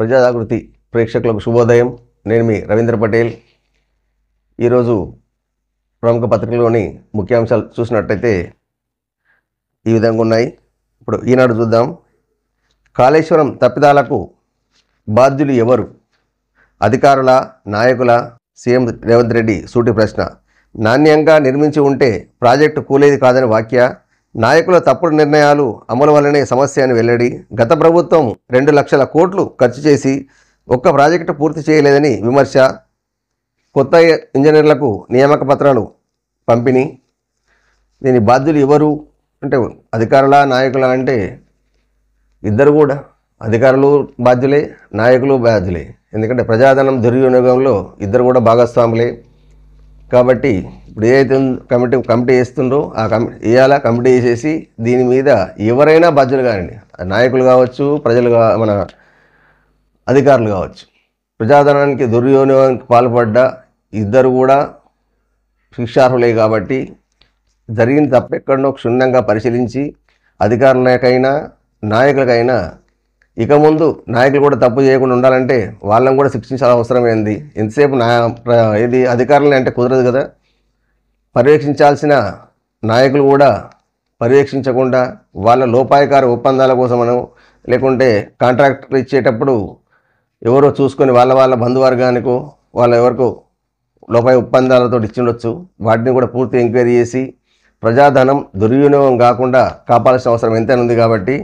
ప్రజాజాగృతి ప్రేక్షకులకు శుభోదయం నేను మీ రవీంద్ర పటేల్ ఈరోజు ప్రముఖ పత్రికలోని ముఖ్యాంశాలు చూసినట్టయితే ఈ విధంగా ఉన్నాయి ఇప్పుడు ఈనాడు చూద్దాం కాళేశ్వరం తప్పిదాలకు బాధ్యులు ఎవరు అధికారుల నాయకుల సీఎం రేవంత్ రెడ్డి సూటి ప్రశ్న నాణ్యంగా నిర్మించి ఉంటే ప్రాజెక్టు కూలేది కాదని వాక్య నాయకుల తప్పుడు నిర్ణయాలు అమలు వల్లనే సమస్య అని వెల్లడి గత ప్రభుత్వం రెండు లక్షల కోట్లు ఖర్చు చేసి ఒక్క ప్రాజెక్టు పూర్తి చేయలేదని విమర్శ కొత్త ఇంజనీర్లకు నియామక పత్రాలు పంపిణీ దీని బాధ్యులు ఎవరు అంటే అధికారుల నాయకుల అంటే ఇద్దరు కూడా అధికారులు బాధ్యులే నాయకులు బాధ్యులే ఎందుకంటే ప్రజాధనం దుర్వినియోగంలో ఇద్దరు కూడా భాగస్వాములే కాబట్టి ఇప్పుడు ఏదైతే కమిటీ కమిటీ వేస్తుండో ఆ కమిటీ వేయాలా కమిటీ వేసేసి దీని మీద ఎవరైనా బాధ్యులు కానివ్వండి నాయకులు కావచ్చు ప్రజలు మన అధికారులు కావచ్చు ప్రజాధనానికి దుర్వినియోగానికి పాల్పడ్డ ఇద్దరు కూడా శిక్షార్హులే కాబట్టి జరిగిన తప్పెక్కడనో క్షుణ్ణంగా పరిశీలించి అధికారులకైనా నాయకులకైనా ఇక ముందు నాయకులు కూడా తప్పు చేయకుండా ఉండాలంటే వాళ్ళని కూడా శిక్షించాల్సిన అవసరం ఏంది ఎంతసేపు నా ఇది అధికారులని అంటే కుదరదు కదా పర్యవేక్షించాల్సిన నాయకులు కూడా పర్యవేక్షించకుండా వాళ్ళ లోపాయకార ఒప్పందాల మనం లేకుంటే కాంట్రాక్టర్ ఇచ్చేటప్పుడు ఎవరో చూసుకొని వాళ్ళ వాళ్ళ బంధువర్గానికో వాళ్ళ ఎవరికో లోపాయ ఒప్పందాలతో ఇచ్చిండొచ్చు వాటిని కూడా పూర్తి ఎంక్వైరీ చేసి ప్రజాధనం దుర్వినియోగం కాకుండా కాపాల్సిన అవసరం ఎంతైనా ఉంది కాబట్టి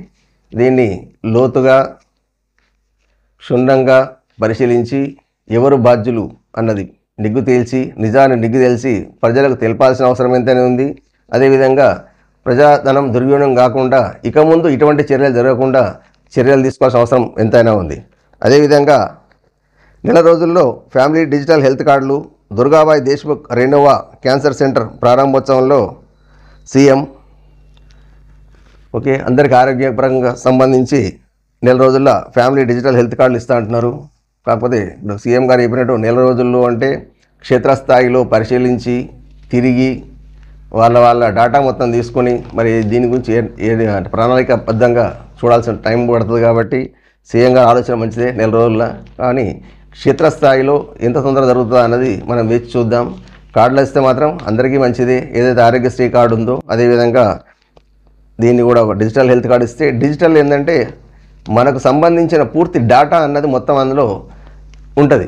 దీన్ని లోతుగా క్షుణ్ణంగా పరిశీలించి ఎవరు బాధ్యులు అన్నది నిగ్గు తేల్చి నిజాన్ని నిగ్గు తెలిసి ప్రజలకు తెలిపాల్సిన అవసరం ఎంతనే ఉంది అదేవిధంగా ప్రజాధనం దుర్వినియోగం కాకుండా ఇక ముందు ఇటువంటి చర్యలు జరగకుండా చర్యలు తీసుకోవాల్సిన అవసరం ఎంతైనా ఉంది అదేవిధంగా నెల రోజుల్లో ఫ్యామిలీ డిజిటల్ హెల్త్ కార్డులు దుర్గాబాయి దేశ్ముఖ్ రెండవ క్యాన్సర్ సెంటర్ ప్రారంభోత్సవంలో సీఎం ఓకే అందరికీ ఆరోగ్యపరంగా సంబంధించి నెల రోజుల్లో ఫ్యామిలీ డిజిటల్ హెల్త్ కార్డులు ఇస్తా అంటున్నారు కాకపోతే సీఎం గారు చెప్పినట్టు నెల రోజుల్లో అంటే క్షేత్రస్థాయిలో పరిశీలించి తిరిగి వాళ్ళ వాళ్ళ డేటా మొత్తం తీసుకొని మరి దీని గురించి ఏ ప్రణాళికబద్ధంగా చూడాల్సిన టైం పడుతుంది కాబట్టి సీఎం గారు ఆలోచన మంచిదే నెల రోజుల్లో కానీ క్షేత్రస్థాయిలో ఎంత తొందరగా జరుగుతుందో అన్నది మనం వేచి చూద్దాం కార్డులు ఇస్తే మాత్రం అందరికీ మంచిదే ఏదైతే ఆరోగ్యశ్రీ కార్డు ఉందో అదేవిధంగా దీన్ని కూడా డిజిటల్ హెల్త్ కార్డు ఇస్తే డిజిటల్ ఏంటంటే మనకు సంబంధించిన పూర్తి డాటా అన్నది మొత్తం అందులో ఉంటుంది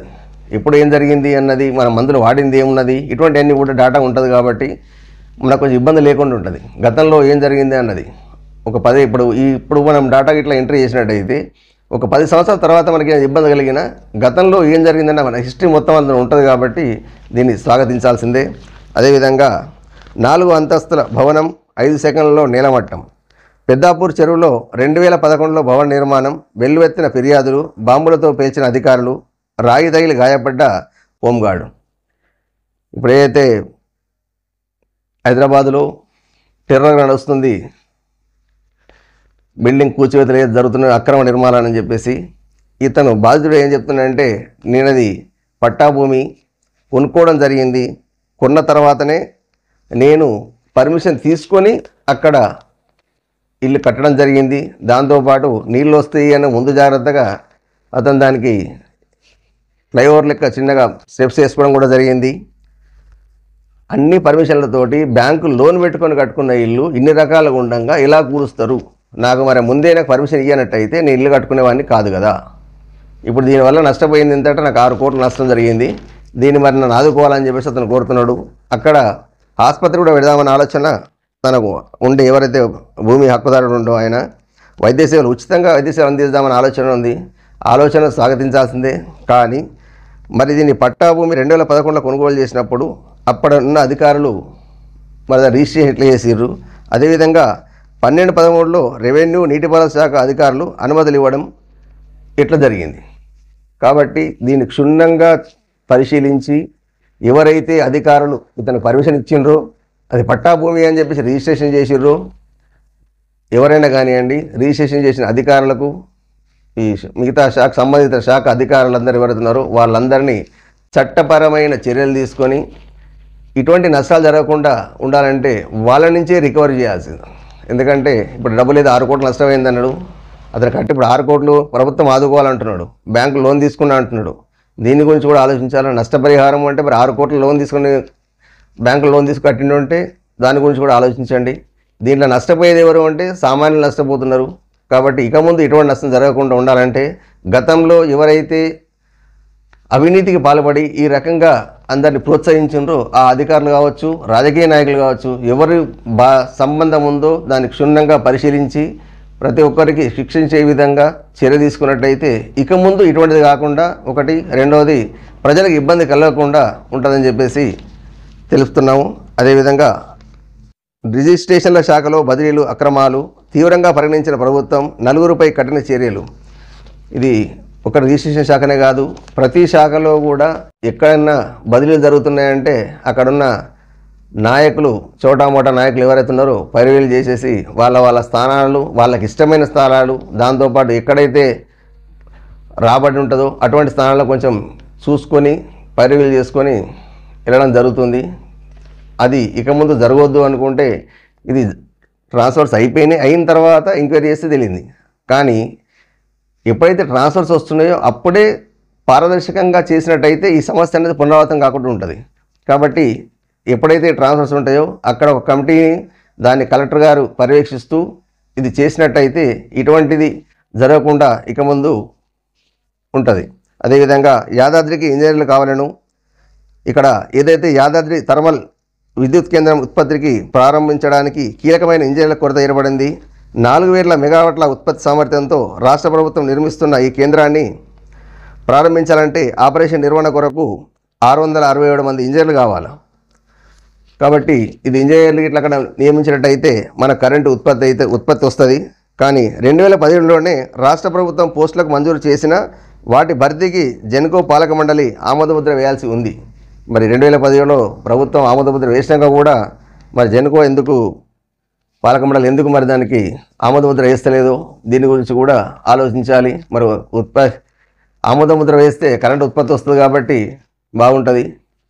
ఇప్పుడు ఏం జరిగింది అన్నది మన మందులు వాడింది ఏమున్నది ఇటువంటి అన్ని కూడా డాటా ఉంటుంది కాబట్టి మనకు కొంచెం ఇబ్బంది లేకుండా ఉంటుంది గతంలో ఏం జరిగింది అన్నది ఒక పది ఇప్పుడు ఇప్పుడు మనం డాటా ఇట్లా ఎంట్రీ చేసినట్టయితే ఒక పది సంవత్సరాల తర్వాత మనకి ఇబ్బంది కలిగిన గతంలో ఏం జరిగిందన్న మన హిస్టరీ మొత్తం అందులో ఉంటుంది కాబట్టి దీన్ని స్వాగతించాల్సిందే అదేవిధంగా నాలుగు అంతస్తుల భవనం ఐదు సెకండ్లలో నేలమట్టం పెద్దాపూర్ చెరువులో రెండు వేల పదకొండులో భవన నిర్మాణం వెల్లువెత్తిన ఫిర్యాదులు బాంబులతో పేల్చిన అధికారులు రాయి తగిలి గాయపడ్డ హోంగార్డు ఇప్పుడు ఏదైతే హైదరాబాదులో టెర్రర్ నడుస్తుంది బిల్డింగ్ కూచివేతలు ఏదో జరుగుతున్న అక్రమ అని చెప్పేసి ఇతను బాధితుడు ఏం చెప్తున్నాడంటే నేనది పట్టాభూమి కొనుక్కోవడం జరిగింది కొన్న తర్వాతనే నేను పర్మిషన్ తీసుకొని అక్కడ ఇల్లు కట్టడం జరిగింది దాంతోపాటు నీళ్ళు వస్తాయి అని ముందు జాగ్రత్తగా అతను దానికి ఫ్లైఓవర్ లెక్క చిన్నగా స్టెప్స్ వేసుకోవడం కూడా జరిగింది అన్ని పర్మిషన్లతోటి బ్యాంకు లోన్ పెట్టుకొని కట్టుకున్న ఇల్లు ఇన్ని రకాలుగా ఉండగా ఇలా కూరుస్తారు నాకు మరి ముందే నాకు పర్మిషన్ ఇవ్వనట్టయితే నేను ఇల్లు కట్టుకునేవాడిని కాదు కదా ఇప్పుడు దీనివల్ల నష్టపోయింది ఎంత నాకు ఆరు కోట్లు నష్టం జరిగింది దీన్ని మరి నన్ను ఆదుకోవాలని చెప్పేసి అతను కోరుతున్నాడు అక్కడ ఆసుపత్రి కూడా పెడదామన్న ఆలోచన తనకు ఉండే ఎవరైతే భూమి హక్కుదారుడు ఉండో ఆయన వైద్య సేవలు ఉచితంగా వైద్య సేవలు అందిస్తామని ఆలోచన ఉంది ఆలోచన స్వాగతించాల్సిందే కానీ మరి దీన్ని పట్టాభూమి రెండు వేల పదకొండులో కొనుగోలు చేసినప్పుడు ఉన్న అధికారులు మరి దాన్ని రిజిస్ట్రేషన్ ఎట్లా చేసిర్రు అదేవిధంగా పన్నెండు పదమూడులో రెవెన్యూ నీటిపారుదల శాఖ అధికారులు అనుమతులు ఇవ్వడం ఇట్లా జరిగింది కాబట్టి దీన్ని క్షుణ్ణంగా పరిశీలించి ఎవరైతే అధికారులు ఇతను పర్మిషన్ ఇచ్చిండ్రో అది పట్టాభూమి అని చెప్పేసి రిజిస్ట్రేషన్ చేసిర్రు ఎవరైనా కానివ్వండి రిజిస్ట్రేషన్ చేసిన అధికారులకు ఈ మిగతా శాఖ సంబంధిత శాఖ అధికారులందరూ ఎవరుతున్నారో వాళ్ళందరినీ చట్టపరమైన చర్యలు తీసుకొని ఇటువంటి నష్టాలు జరగకుండా ఉండాలంటే వాళ్ళ నుంచే రికవరీ చేయాల్సింది ఎందుకంటే ఇప్పుడు డబ్బు లేదు ఆరు కోట్లు నష్టమైందన్నాడు అతను కట్టి ఇప్పుడు ఆరు కోట్లు ప్రభుత్వం ఆదుకోవాలంటున్నాడు బ్యాంకు లోన్ తీసుకున్నా అంటున్నాడు దీని గురించి కూడా ఆలోచించాలి నష్టపరిహారం అంటే మరి ఆరు కోట్ల లోన్ తీసుకుని బ్యాంకు లోన్ తీసుకు కట్టిండి ఉంటే దాని గురించి కూడా ఆలోచించండి దీంట్లో నష్టపోయేది ఎవరు అంటే సామాన్యులు నష్టపోతున్నారు కాబట్టి ఇక ముందు ఎటువంటి నష్టం జరగకుండా ఉండాలంటే గతంలో ఎవరైతే అవినీతికి పాల్పడి ఈ రకంగా అందరిని ప్రోత్సహించారో ఆ అధికారులు కావచ్చు రాజకీయ నాయకులు కావచ్చు ఎవరి బా సంబంధం ఉందో దాన్ని క్షుణ్ణంగా పరిశీలించి ప్రతి ఒక్కరికి శిక్షించే విధంగా చర్య తీసుకున్నట్టయితే ఇక ముందు ఇటువంటిది కాకుండా ఒకటి రెండవది ప్రజలకు ఇబ్బంది కలగకుండా ఉంటుందని చెప్పేసి తెలుపుతున్నాము అదేవిధంగా రిజిస్ట్రేషన్ల శాఖలో బదిలీలు అక్రమాలు తీవ్రంగా పరిగణించిన ప్రభుత్వం నలుగురుపై కఠిన చర్యలు ఇది ఒక రిజిస్ట్రేషన్ శాఖనే కాదు ప్రతి శాఖలో కూడా ఎక్కడన్నా బదిలీలు జరుగుతున్నాయంటే అక్కడున్న నాయకులు చోటామోటా నాయకులు ఎవరైతే ఉన్నారో పరివేలు చేసేసి వాళ్ళ వాళ్ళ స్థానాలు వాళ్ళకి ఇష్టమైన స్థానాలు దాంతోపాటు ఎక్కడైతే రాబడి ఉంటుందో అటువంటి స్థానాల్లో కొంచెం చూసుకొని పరివేలు చేసుకొని వెళ్ళడం జరుగుతుంది అది ఇక ముందు జరగవద్దు అనుకుంటే ఇది ట్రాన్స్ఫర్స్ అయిపోయినాయి అయిన తర్వాత ఎంక్వైరీ చేస్తే తెలియంది కానీ ఎప్పుడైతే ట్రాన్స్ఫర్స్ వస్తున్నాయో అప్పుడే పారదర్శకంగా చేసినట్టయితే ఈ సమస్య అనేది పునరావృతం కాకుండా ఉంటుంది కాబట్టి ఎప్పుడైతే ట్రాన్స్ఫర్స్ ఉంటాయో అక్కడ ఒక కమిటీని దాన్ని కలెక్టర్ గారు పర్యవేక్షిస్తూ ఇది చేసినట్టయితే ఇటువంటిది జరగకుండా ఇక ముందు ఉంటుంది అదేవిధంగా యాదాద్రికి ఇంజనీర్లు కావాలను ఇక్కడ ఏదైతే యాదాద్రి థర్మల్ విద్యుత్ కేంద్రం ఉత్పత్తికి ప్రారంభించడానికి కీలకమైన ఇంజనీర్ల కొరత ఏర్పడింది నాలుగు వేల మెగావాట్ల ఉత్పత్తి సామర్థ్యంతో రాష్ట్ర ప్రభుత్వం నిర్మిస్తున్న ఈ కేంద్రాన్ని ప్రారంభించాలంటే ఆపరేషన్ నిర్వహణ కొరకు ఆరు వందల అరవై ఏడు మంది ఇంజనీర్లు కావాలి కాబట్టి ఇది ఇంజనీర్లు ఇట్లా అక్కడ నియమించినట్టయితే మన కరెంటు ఉత్పత్తి అయితే ఉత్పత్తి వస్తుంది కానీ రెండు వేల పదిహేడులోనే రాష్ట్ర ప్రభుత్వం పోస్టులకు మంజూరు చేసిన వాటి భర్తీకి జెన్కో పాలక మండలి ఆమోదముద్ర వేయాల్సి ఉంది మరి రెండు వేల పదిహేడులో ప్రభుత్వం ఆమోదముద్ర వేసినాక కూడా మరి జనకో ఎందుకు పాలక మండలి ఎందుకు మరి దానికి ఆమోదముద్ర వేస్తలేదు దీని గురించి కూడా ఆలోచించాలి మరి ఉత్ప ఆమోదముద్ర వేస్తే కరెంట్ ఉత్పత్తి వస్తుంది కాబట్టి బాగుంటుంది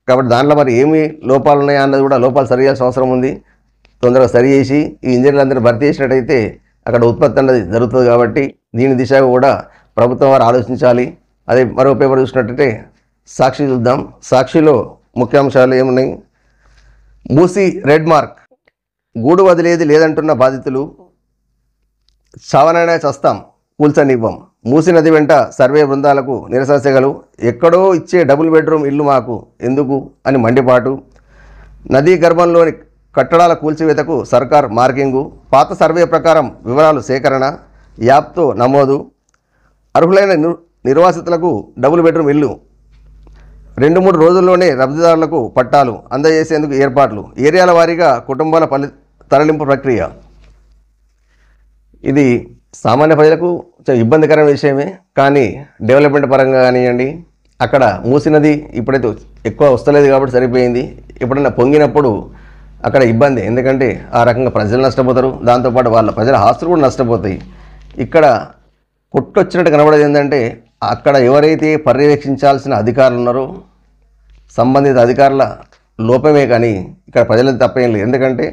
కాబట్టి దాంట్లో మరి ఏమి లోపాలు ఉన్నాయా అన్నది కూడా లోపాలు సరి చేయాల్సిన అవసరం ఉంది తొందరగా సరి చేసి ఈ ఇంజనీర్లందరినీ భర్తీ చేసినట్టయితే అక్కడ ఉత్పత్తి అన్నది జరుగుతుంది కాబట్టి దీని దిశగా కూడా ప్రభుత్వం వారు ఆలోచించాలి అదే మరో పేపర్ చూసినట్టయితే సాక్షి చూద్దాం సాక్షిలో ముఖ్యాంశాలు ఏమున్నాయి మూసి రెడ్ మార్క్ గూడు వదిలేది లేదంటున్న బాధితులు చావనైనా చస్తాం కూల్చనివ్వం మూసి నది వెంట సర్వే బృందాలకు నిరసనలు ఎక్కడో ఇచ్చే డబుల్ బెడ్రూమ్ ఇల్లు మాకు ఎందుకు అని మండిపాటు నదీ గర్భంలోని కట్టడాల కూల్చివేతకు సర్కార్ మార్కింగు పాత సర్వే ప్రకారం వివరాలు సేకరణ యాప్తో నమోదు అర్హులైన నిర్వాసితులకు డబుల్ బెడ్రూమ్ ఇల్లు రెండు మూడు రోజుల్లోనే లబ్ధిదారులకు పట్టాలు అందజేసేందుకు ఏర్పాట్లు ఏరియాల వారీగా కుటుంబాల పలి తరలింపు ప్రక్రియ ఇది సామాన్య ప్రజలకు ఇబ్బందికరమైన విషయమే కానీ డెవలప్మెంట్ పరంగా కానివ్వండి అక్కడ మూసినది ఇప్పుడైతే ఎక్కువ వస్తలేదు కాబట్టి సరిపోయింది ఎప్పుడైనా పొంగినప్పుడు అక్కడ ఇబ్బంది ఎందుకంటే ఆ రకంగా ప్రజలు నష్టపోతారు దాంతోపాటు వాళ్ళ ప్రజల ఆస్తులు కూడా నష్టపోతాయి ఇక్కడ కొట్టొచ్చినట్టు కనబడేది ఏంటంటే అక్కడ ఎవరైతే పర్యవేక్షించాల్సిన అధికారులు ఉన్నారో సంబంధిత అధికారుల లోపమే కానీ ఇక్కడ ప్రజలకు తప్పేం లేదు ఎందుకంటే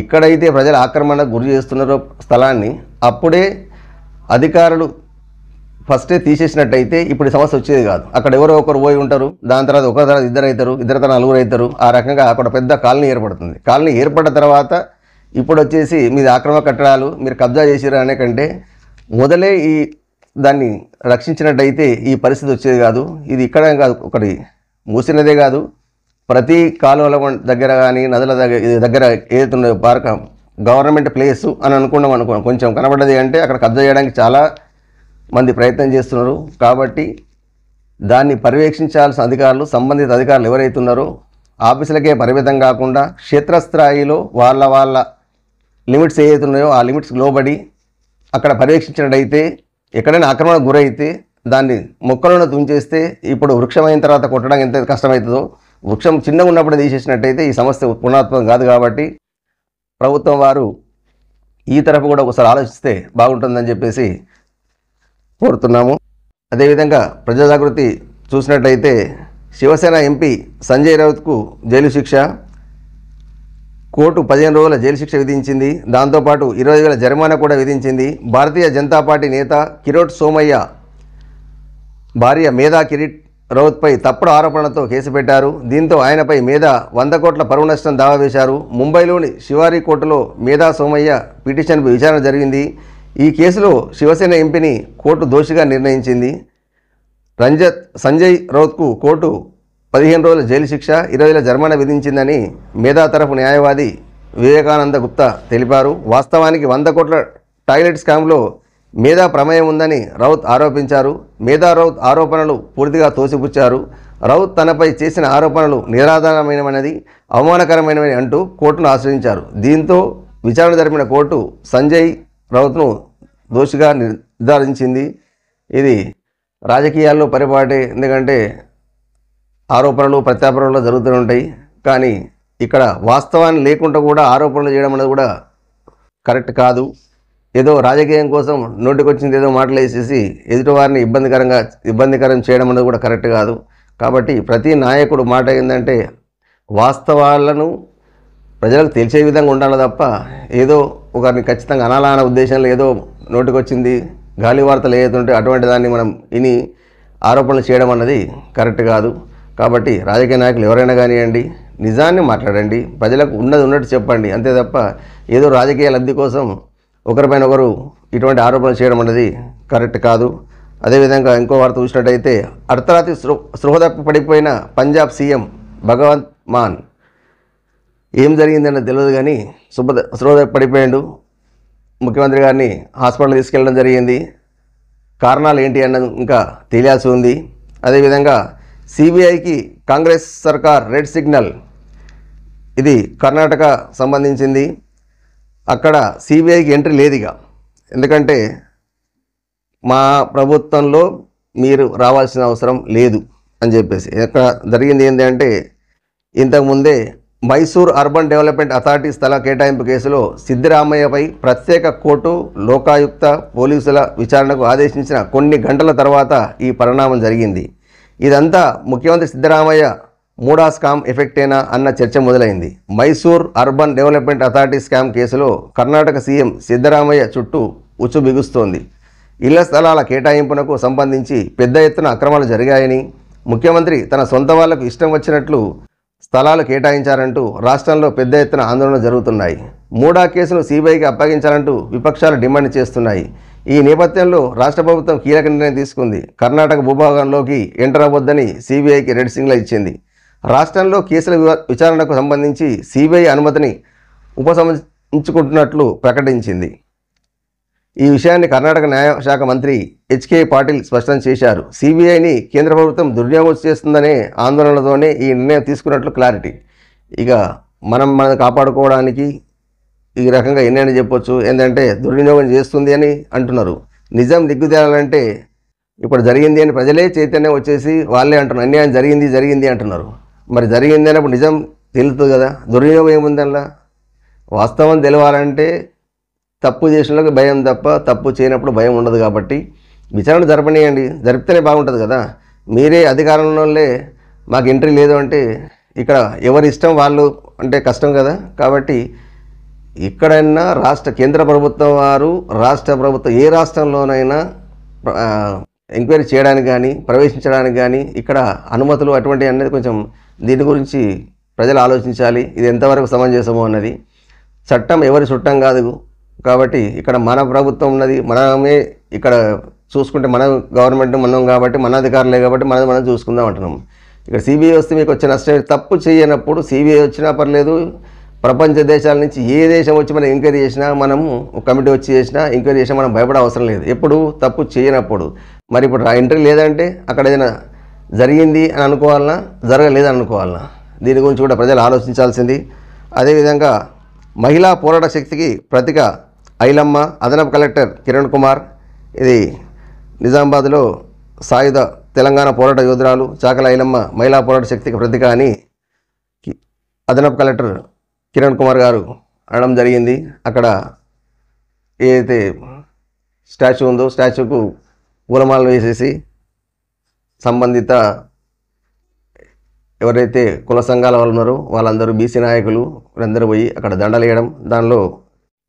ఇక్కడైతే ప్రజల ఆక్రమణకు గురి చేస్తున్నారో స్థలాన్ని అప్పుడే అధికారులు ఫస్టే తీసేసినట్టయితే ఇప్పుడు సమస్య వచ్చేది కాదు అక్కడ ఎవరో ఒకరు పోయి ఉంటారు దాని తర్వాత ఒకరి తర్వాత ఇద్దరు అవుతారు ఇద్దరు తర్వాత నలుగురు అవుతారు ఆ రకంగా అక్కడ పెద్ద కాలనీ ఏర్పడుతుంది కాలనీ ఏర్పడిన తర్వాత ఇప్పుడు వచ్చేసి మీది ఆక్రమ కట్టడాలు మీరు కబ్జా చేసిరా అనే కంటే మొదలే ఈ దాన్ని రక్షించినట్టయితే ఈ పరిస్థితి వచ్చేది కాదు ఇది ఇక్కడ కాదు ఒకటి మూసినదే కాదు ప్రతి కాలువల దగ్గర కానీ నదుల దగ్గర దగ్గర ఏదైతే పార్క గవర్నమెంట్ ప్లేస్ అని అనుకున్నాం అనుకున్నాం కొంచెం కనబడ్డది అంటే అక్కడ కబ్జా చేయడానికి చాలా మంది ప్రయత్నం చేస్తున్నారు కాబట్టి దాన్ని పర్యవేక్షించాల్సిన అధికారులు సంబంధిత అధికారులు ఎవరైతే ఉన్నారో ఆఫీసులకే పరిమితం కాకుండా క్షేత్రస్థాయిలో వాళ్ళ వాళ్ళ లిమిట్స్ ఏవైతే ఉన్నాయో ఆ లిమిట్స్ లోబడి అక్కడ పర్యవేక్షించినట్టయితే ఎక్కడైనా ఆక్రమణ గురైతే దాన్ని మొక్కలను తుంచేస్తే ఇప్పుడు వృక్షం అయిన తర్వాత కొట్టడం ఎంత కష్టమవుతుందో వృక్షం చిన్నగా ఉన్నప్పుడు తీసేసినట్టయితే ఈ సమస్య పునాత్మకం కాదు కాబట్టి ప్రభుత్వం వారు ఈ తరపు కూడా ఒకసారి ఆలోచిస్తే బాగుంటుందని చెప్పేసి కోరుతున్నాము అదేవిధంగా ప్రజాజాగృతి చూసినట్లయితే శివసేన ఎంపీ సంజయ్ రావుత్కు జైలు శిక్ష కోర్టు పదిహేను రోజుల జైలు శిక్ష విధించింది దాంతోపాటు ఇరవై వేల జరిమానా కూడా విధించింది భారతీయ జనతా పార్టీ నేత కిరోట్ సోమయ్య భార్య మేధా కిరీట్ రౌత్పై తప్పుడు ఆరోపణలతో కేసు పెట్టారు దీంతో ఆయనపై మేధా వంద కోట్ల పరువు నష్టం దావా వేశారు ముంబైలోని శివారి కోర్టులో మేధా సోమయ్య పిటిషన్పై విచారణ జరిగింది ఈ కేసులో శివసేన ఎంపీని కోర్టు దోషిగా నిర్ణయించింది రంజత్ సంజయ్ రౌత్కు కోర్టు పదిహేను రోజుల జైలు శిక్ష ఇరవైల జరిమానా విధించిందని మేధా తరఫు న్యాయవాది వివేకానంద గుప్తా తెలిపారు వాస్తవానికి వంద కోట్ల టాయిలెట్ స్కామ్లో మేధా ప్రమేయం ఉందని రౌత్ ఆరోపించారు మేధా రౌత్ ఆరోపణలు పూర్తిగా తోసిపుచ్చారు రౌత్ తనపై చేసిన ఆరోపణలు నిరాధారమైనవన్నది అవమానకరమైనవని అంటూ కోర్టును ఆశ్రయించారు దీంతో విచారణ జరిపిన కోర్టు సంజయ్ రౌత్ను దోషిగా నిర్ధారించింది ఇది రాజకీయాల్లో పరిపాటే ఎందుకంటే ఆరోపణలు ప్రత్యాపరణలు జరుగుతూనే ఉంటాయి కానీ ఇక్కడ వాస్తవాన్ని లేకుండా కూడా ఆరోపణలు చేయడం అనేది కూడా కరెక్ట్ కాదు ఏదో రాజకీయం కోసం నోటికొచ్చింది ఏదో మాటలు వేసేసి ఎదుటివారిని ఇబ్బందికరంగా ఇబ్బందికరం చేయడం అనేది కూడా కరెక్ట్ కాదు కాబట్టి ప్రతి నాయకుడు మాట ఏంటంటే వాస్తవాలను ప్రజలకు తెలిసే విధంగా ఉండాలి తప్ప ఏదో ఒకరిని ఖచ్చితంగా అనాలన్న ఉద్దేశంలో ఏదో నోటికొచ్చింది గాలి వార్తలు ఉంటే అటువంటి దాన్ని మనం ఇని ఆరోపణలు చేయడం అన్నది కరెక్ట్ కాదు కాబట్టి రాజకీయ నాయకులు ఎవరైనా కానివ్వండి నిజాన్ని మాట్లాడండి ప్రజలకు ఉన్నది ఉన్నట్టు చెప్పండి అంతే తప్ప ఏదో రాజకీయ లబ్ధి కోసం ఒకరిపైన ఒకరు ఇటువంటి ఆరోపణలు చేయడం అనేది కరెక్ట్ కాదు అదేవిధంగా ఇంకో వార్త చూసినట్టయితే అర్ధరాత్రి సృహ పడిపోయిన పంజాబ్ సీఎం భగవంత్ మాన్ ఏం జరిగిందని తెలియదు కానీ సుభద సృహద పడిపోయాడు ముఖ్యమంత్రి గారిని హాస్పిటల్ తీసుకెళ్ళడం జరిగింది కారణాలు ఏంటి అన్నది ఇంకా తెలియాల్సి ఉంది అదేవిధంగా సిబిఐకి కాంగ్రెస్ సర్కార్ రెడ్ సిగ్నల్ ఇది కర్ణాటక సంబంధించింది అక్కడ సిబిఐకి ఎంట్రీ లేదుగా ఎందుకంటే మా ప్రభుత్వంలో మీరు రావాల్సిన అవసరం లేదు అని చెప్పేసి ఇక్కడ జరిగింది ఏంటి అంటే ఇంతకుముందే మైసూర్ అర్బన్ డెవలప్మెంట్ అథారిటీ స్థల కేటాయింపు కేసులో సిద్ధిరామయ్యపై ప్రత్యేక కోర్టు లోకాయుక్త పోలీసుల విచారణకు ఆదేశించిన కొన్ని గంటల తర్వాత ఈ పరిణామం జరిగింది ఇదంతా ముఖ్యమంత్రి సిద్ధరామయ్య మూడా స్కామ్ ఎఫెక్టేనా అన్న చర్చ మొదలైంది Mysore urban development authority scam కేసులో కర్ణాటక సీఎం సిద్ధరామయ్య చుట్టూ ఉచ్చు బిగుస్తోంది ఇళ్ల స్థలాల కేటాయింపునకు సంబంధించి పెద్ద ఎత్తున అక్రమాలు జరిగాయని ముఖ్యమంత్రి తన సొంత వాళ్లకు ఇష్టం వచ్చినట్లు స్థలాలు కేటాయించారంటూ రాష్ట్రంలో పెద్ద ఎత్తున ఆందోళన జరుగుతున్నాయి మూడా కేసును సీబీఐకి అప్పగించాలంటూ విపక్షాలు డిమాండ్ చేస్తున్నాయి ఈ నేపథ్యంలో రాష్ట్ర ప్రభుత్వం కీలక నిర్ణయం తీసుకుంది కర్ణాటక భూభాగంలోకి ఎంటర్ అవ్వద్దని సిబిఐకి రెడ్ సిగ్నల్ ఇచ్చింది రాష్ట్రంలో కేసుల విచారణకు సంబంధించి సిబిఐ అనుమతిని ఉపసంహరించుకుంటున్నట్లు ప్రకటించింది ఈ విషయాన్ని కర్ణాటక న్యాయశాఖ మంత్రి హెచ్కే పాటిల్ స్పష్టం చేశారు సిబిఐని కేంద్ర ప్రభుత్వం దుర్వినియోగం చేస్తుందనే ఆందోళనలతోనే ఈ నిర్ణయం తీసుకున్నట్లు క్లారిటీ ఇక మనం మనం కాపాడుకోవడానికి ఈ రకంగా ఎన్నైనా చెప్పొచ్చు ఏంటంటే దుర్వినియోగం చేస్తుంది అని అంటున్నారు నిజం దిగ్గుదేరాలంటే ఇప్పుడు జరిగింది అని ప్రజలే చైతన్యం వచ్చేసి వాళ్ళే అంటున్నారు అన్యాయం జరిగింది జరిగింది అంటున్నారు మరి జరిగింది అన్నప్పుడు నిజం తెలుస్తుంది కదా దుర్వినియోగం ఏముంది అలా వాస్తవం తెలియాలంటే తప్పు చేసినప్పుడు భయం తప్ప తప్పు చేయనప్పుడు భయం ఉండదు కాబట్టి విచారణ జరపనీయండి జరిపితేనే బాగుంటుంది కదా మీరే అధికారంలోనే మాకు ఎంట్రీ లేదు అంటే ఇక్కడ ఎవరి ఇష్టం వాళ్ళు అంటే కష్టం కదా కాబట్టి ఎక్కడైనా రాష్ట్ర కేంద్ర ప్రభుత్వం వారు రాష్ట్ర ప్రభుత్వం ఏ రాష్ట్రంలోనైనా ఎంక్వైరీ చేయడానికి కానీ ప్రవేశించడానికి కానీ ఇక్కడ అనుమతులు అటువంటివి అనేది కొంచెం దీని గురించి ప్రజలు ఆలోచించాలి ఇది ఎంతవరకు సమంజసమో అన్నది చట్టం ఎవరి చుట్టం కాదు కాబట్టి ఇక్కడ మన ప్రభుత్వం ఉన్నది మనమే ఇక్కడ చూసుకుంటే మన గవర్నమెంట్ మనం కాబట్టి మన అధికారులే కాబట్టి మనం మనం చూసుకుందాం అంటున్నాం ఇక్కడ సిబిఐ వస్తే మీకు వచ్చే నష్టం తప్పు చేయనప్పుడు సిబిఐ వచ్చినా పర్లేదు ప్రపంచ దేశాల నుంచి ఏ దేశం వచ్చి మనం ఎంక్వైరీ చేసినా మనము కమిటీ వచ్చి చేసినా ఎంక్వైరీ చేసినా మనం భయపడే అవసరం లేదు ఎప్పుడు తప్పు చేయనప్పుడు మరి ఇప్పుడు ఆ ఎంట్రీ లేదంటే అక్కడ ఏదైనా జరిగింది అని అనుకోవాలన్నా జరగలేదని అనుకోవాలన్నా దీని గురించి కూడా ప్రజలు ఆలోచించాల్సింది అదేవిధంగా మహిళా పోరాట శక్తికి ప్రతిక ఐలమ్మ అదనపు కలెక్టర్ కిరణ్ కుమార్ ఇది నిజామాబాద్లో సాయుధ తెలంగాణ పోరాట యోధురాలు చాకల ఐలమ్మ మహిళా పోరాట శక్తికి ప్రతిక అని అదనపు కలెక్టర్ కిరణ్ కుమార్ గారు అనడం జరిగింది అక్కడ ఏదైతే స్టాచ్యూ ఉందో స్టాచ్యూకు పూలమాలలు వేసేసి సంబంధిత ఎవరైతే కుల సంఘాల వాళ్ళు ఉన్నారో వాళ్ళందరూ బీసీ నాయకులు వీరందరూ పోయి అక్కడ దండలేయడం దానిలో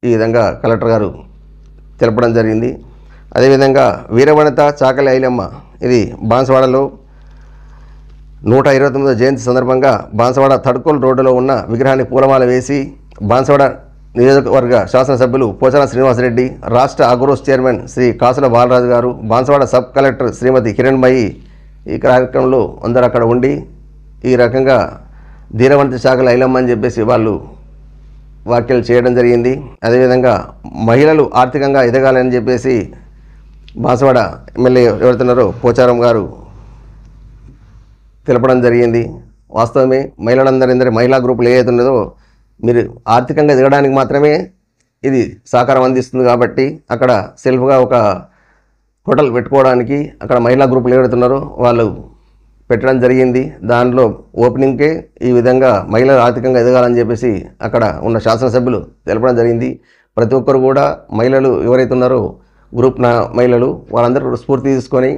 ఈ విధంగా కలెక్టర్ గారు తెలపడం జరిగింది అదేవిధంగా వీరవనిత చాకలి ఐలమ్మ ఇది బాన్స్వాడలో నూట ఇరవై తొమ్మిదో జయంతి సందర్భంగా బాన్సవాడ తడ్కోల్ రోడ్డులో ఉన్న విగ్రహాన్ని పూలమాల వేసి బాన్సవాడ నియోజకవర్గ శాసనసభ్యులు పోచాల శ్రీనివాసరెడ్డి రాష్ట్ర agros chairman Shri Kasula Balaraju garu Banswada sub collector Shrimati Kiranmayi ఈ కార్యక్రమంలో అందరు అక్కడ ఉండి ఈ రకంగా ధీరవంతి శాఖలు ఐలమ్మని చెప్పేసి వాళ్ళు వ్యాఖ్యలు చేయడం జరిగింది అదేవిధంగా మహిళలు ఆర్థికంగా ఎదగాలని చెప్పేసి బాన్సవాడ ఎమ్మెల్యే ఎవరుతున్నారో పోచారం గారు తెలపడం జరిగింది వాస్తవమే మహిళలందరి మహిళా గ్రూపులు ఏదైతే ఉన్నదో మీరు ఆర్థికంగా ఎదగడానికి మాత్రమే ఇది సహకారం అందిస్తుంది కాబట్టి అక్కడ సెల్ఫ్గా ఒక హోటల్ పెట్టుకోవడానికి అక్కడ మహిళా గ్రూపులు ఎవరుతున్నారో వాళ్ళు పెట్టడం జరిగింది దానిలో ఓపెనింగ్కే ఈ విధంగా మహిళలు ఆర్థికంగా ఎదగాలని చెప్పేసి అక్కడ ఉన్న శాసనసభ్యులు తెలపడం జరిగింది ప్రతి ఒక్కరు కూడా మహిళలు ఎవరైతున్నారో గ్రూప్ నా మహిళలు వాళ్ళందరూ స్ఫూర్తి తీసుకొని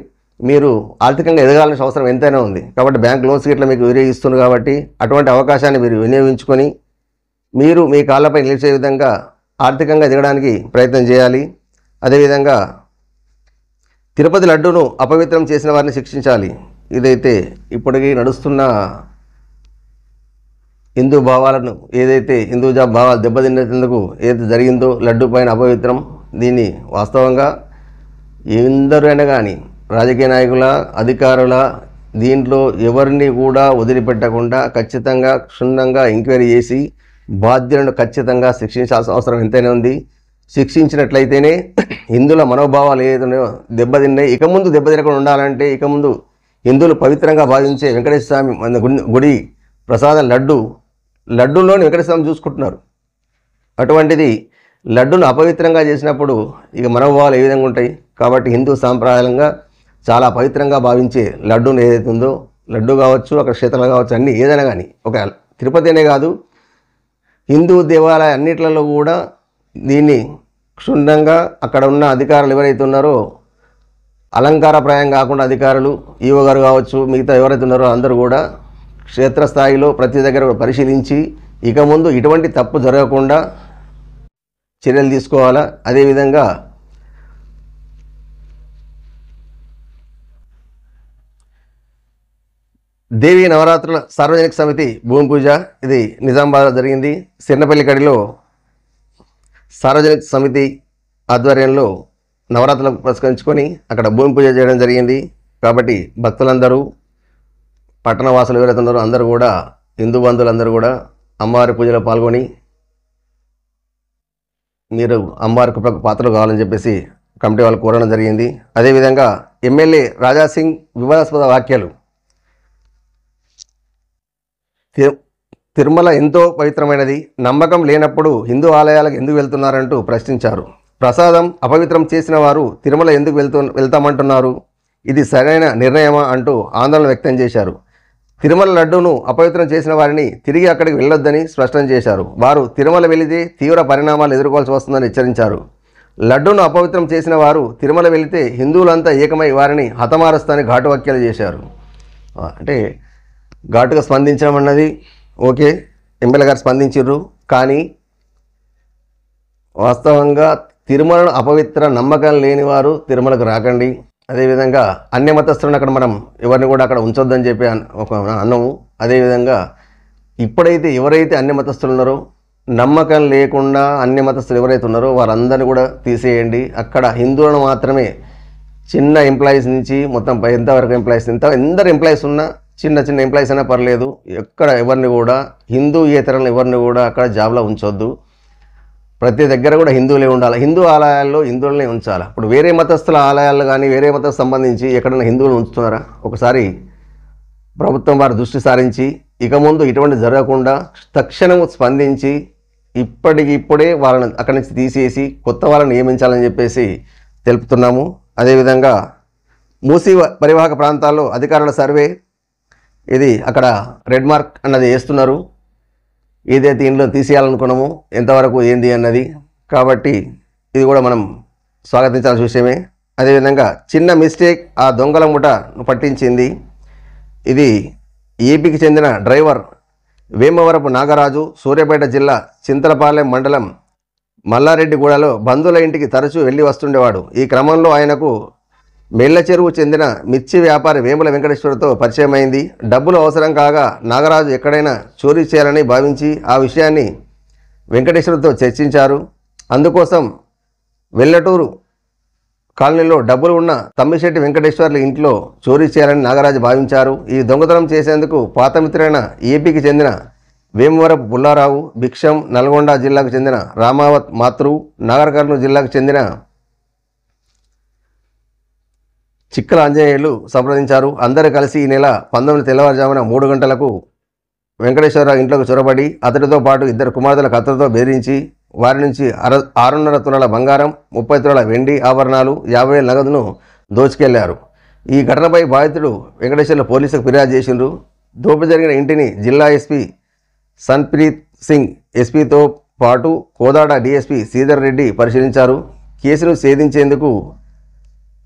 మీరు ఆర్థికంగా ఎదగాలని అవసరం ఎంతైనా ఉంది కాబట్టి బ్యాంక్ లోన్స్ గిట్ల మీకు వినియోగిస్తుంది కాబట్టి అటువంటి అవకాశాన్ని మీరు వినియోగించుకొని మీరు మీ కాళ్ళపై నిలిచే విధంగా ఆర్థికంగా ఎదగడానికి ప్రయత్నం చేయాలి అదేవిధంగా తిరుపతి లడ్డూను అపవిత్రం చేసిన వారిని శిక్షించాలి ఇదైతే ఇప్పటికీ నడుస్తున్న హిందూ భావాలను ఏదైతే హిందూ జా భావాలు దెబ్బతిన్నందుకు ఏదైతే జరిగిందో లడ్డు పైన అపవిత్రం దీన్ని వాస్తవంగా ఎందరైనా కానీ రాజకీయ నాయకుల అధికారుల దీంట్లో ఎవరిని కూడా వదిలిపెట్టకుండా ఖచ్చితంగా క్షుణ్ణంగా ఎంక్వైరీ చేసి బాధ్యులను ఖచ్చితంగా శిక్షించాల్సిన అవసరం ఎంతైనా ఉంది శిక్షించినట్లయితేనే హిందువుల మనోభావాలు ఏదైనా దెబ్బతిన్నాయి ఇక ముందు దెబ్బతినకుండా ఉండాలంటే ఇక ముందు హిందువులు పవిత్రంగా భావించే వెంకటేశ్వర స్వామి గుడి ప్రసాదం లడ్డు లడ్డులోని వెంకటేశ్వర చూసుకుంటున్నారు అటువంటిది లడ్డును అపవిత్రంగా చేసినప్పుడు ఇక మనోభావాలు ఏ విధంగా ఉంటాయి కాబట్టి హిందూ సాంప్రదాయంగా చాలా పవిత్రంగా భావించే లడ్డూని ఏదైతే ఉందో లడ్డు కావచ్చు అక్కడ క్షేత్రాలు కావచ్చు అన్నీ ఏదైనా కానీ ఒక తిరుపతి అనే కాదు హిందూ దేవాలయ అన్నిట్లలో కూడా దీన్ని క్షుణ్ణంగా అక్కడ ఉన్న అధికారులు ఎవరైతే ఉన్నారో అలంకారప్రాయం కాకుండా అధికారులు ఈవో గారు కావచ్చు మిగతా ఎవరైతే ఉన్నారో అందరూ కూడా క్షేత్రస్థాయిలో ప్రతి దగ్గర పరిశీలించి ఇక ముందు ఇటువంటి తప్పు జరగకుండా చర్యలు తీసుకోవాలా అదేవిధంగా దేవి నవరాత్రుల సార్వజనిక సమితి భూమి పూజ ఇది నిజామాబాద్లో జరిగింది కడిలో సార్వజనిక సమితి ఆధ్వర్యంలో నవరాత్రులకు పురస్కరించుకొని అక్కడ భూమి పూజ చేయడం జరిగింది కాబట్టి భక్తులందరూ పట్టణవాసులు ఎవరైతే ఉన్నారో అందరూ కూడా హిందూ బంధువులందరూ కూడా అమ్మవారి పూజలో పాల్గొని మీరు అమ్మవారి కృపకు పాత్రలు కావాలని చెప్పేసి కమిటీ వాళ్ళు కోరడం జరిగింది అదేవిధంగా ఎమ్మెల్యే రాజాసింగ్ వివాదాస్పద వ్యాఖ్యలు తిరుమల ఎంతో పవిత్రమైనది నమ్మకం లేనప్పుడు హిందూ ఆలయాలకు ఎందుకు వెళ్తున్నారంటూ ప్రశ్నించారు ప్రసాదం అపవిత్రం చేసిన వారు తిరుమల ఎందుకు వెళ్తూ వెళ్తామంటున్నారు ఇది సరైన నిర్ణయమా అంటూ ఆందోళన వ్యక్తం చేశారు తిరుమల లడ్డూను అపవిత్రం చేసిన వారిని తిరిగి అక్కడికి వెళ్ళొద్దని స్పష్టం చేశారు వారు తిరుమల వెళితే తీవ్ర పరిణామాలు ఎదుర్కోవాల్సి వస్తుందని హెచ్చరించారు లడ్డూను అపవిత్రం చేసిన వారు తిరుమల వెళితే హిందువులంతా ఏకమై వారిని హతమారుస్తారని ఘాటు వ్యాఖ్యలు చేశారు అంటే ఘాటుగా స్పందించడం అన్నది ఓకే ఎమ్మెల్యే గారు స్పందించారు కానీ వాస్తవంగా తిరుమలను అపవిత్ర నమ్మకం లేని వారు తిరుమలకు రాకండి అదేవిధంగా అన్య మతస్థులను అక్కడ మనం ఎవరిని కూడా అక్కడ ఉంచొద్దని చెప్పి ఒక అన్నము అదేవిధంగా ఇప్పుడైతే ఎవరైతే అన్య మతస్థులు ఉన్నారో నమ్మకం లేకుండా అన్య మతస్థులు ఎవరైతే ఉన్నారో వారందరిని కూడా తీసేయండి అక్కడ హిందువులను మాత్రమే చిన్న ఎంప్లాయీస్ నుంచి మొత్తం ఎంతవరకు ఎంప్లాయీస్ ఎంత ఎందరు ఎంప్లాయీస్ ఉన్నా చిన్న చిన్న ఎంప్లాయీస్ అయినా పర్లేదు ఎక్కడ ఎవరిని కూడా హిందూ ఇతరులను ఎవరిని కూడా అక్కడ జాబ్లో ఉంచొద్దు ప్రతి దగ్గర కూడా హిందువులే ఉండాలి హిందూ ఆలయాల్లో హిందువులనే ఉంచాలి ఇప్పుడు వేరే మతస్థుల ఆలయాలు కానీ వేరే మతం సంబంధించి ఎక్కడైనా హిందువులు ఉంచుతున్నారా ఒకసారి ప్రభుత్వం వారి దృష్టి సారించి ఇక ముందు ఇటువంటి జరగకుండా తక్షణము స్పందించి ఇప్పటికిప్పుడే వాళ్ళని అక్కడి నుంచి తీసేసి కొత్త వాళ్ళని నియమించాలని చెప్పేసి తెలుపుతున్నాము అదేవిధంగా మూసీ పరివాహక ప్రాంతాల్లో అధికారుల సర్వే ఇది అక్కడ రెడ్ మార్క్ అన్నది వేస్తున్నారు ఏదైతే దీనిలో తీసేయాలనుకున్నామో ఎంతవరకు ఏంది అన్నది కాబట్టి ఇది కూడా మనం స్వాగతించాల్సిన విషయమే అదేవిధంగా చిన్న మిస్టేక్ ఆ దొంగల ముఠ పట్టించింది ఇది ఏపీకి చెందిన డ్రైవర్ వేమవరపు నాగరాజు సూర్యాపేట జిల్లా చింతలపాలెం మండలం మల్లారెడ్డిగూడలో బంధువుల ఇంటికి తరచూ వెళ్ళి వస్తుండేవాడు ఈ క్రమంలో ఆయనకు మేళ్ల చెరువు చెందిన మిర్చి వ్యాపారి వేముల వెంకటేశ్వరతో పరిచయమైంది డబ్బులు అవసరం కాగా నాగరాజు ఎక్కడైనా చోరీ చేయాలని భావించి ఆ విషయాన్ని వెంకటేశ్వరతో చర్చించారు అందుకోసం వెల్లటూరు కాలనీలో డబ్బులు ఉన్న తమ్మిశెట్టి వెంకటేశ్వర్ల ఇంట్లో చోరీ చేయాలని నాగరాజు భావించారు ఈ దొంగతనం చేసేందుకు పాతమిత్రైన ఏపీకి చెందిన వేమవరపు బుల్లారావు భిక్షం నల్గొండ జిల్లాకు చెందిన రామావత్ మాతృ నాగర్ కర్నూలు జిల్లాకు చెందిన చిక్కల ఆంజనేయులు సంప్రదించారు అందరూ కలిసి ఈ నెల పంతొమ్మిది తెల్లవారుజామున మూడు గంటలకు వెంకటేశ్వరరావు ఇంట్లోకి చొరబడి అతడితో పాటు ఇద్దరు కుమార్తెల కత్తతో బెదిరించి వారి నుంచి అర ఆరున్నర తులాల బంగారం ముప్పై తులాల వెండి ఆభరణాలు యాభై వేల నగదును దోచుకెళ్లారు ఈ ఘటనపై బాధితుడు వెంకటేశ్వర పోలీసులకు ఫిర్యాదు చేసిండ్రు దోపి జరిగిన ఇంటిని జిల్లా ఎస్పీ సన్ప్రీత్ సింగ్ ఎస్పీతో పాటు కోదాడ డీఎస్పీ శ్రీధర్ రెడ్డి పరిశీలించారు కేసును ఛేదించేందుకు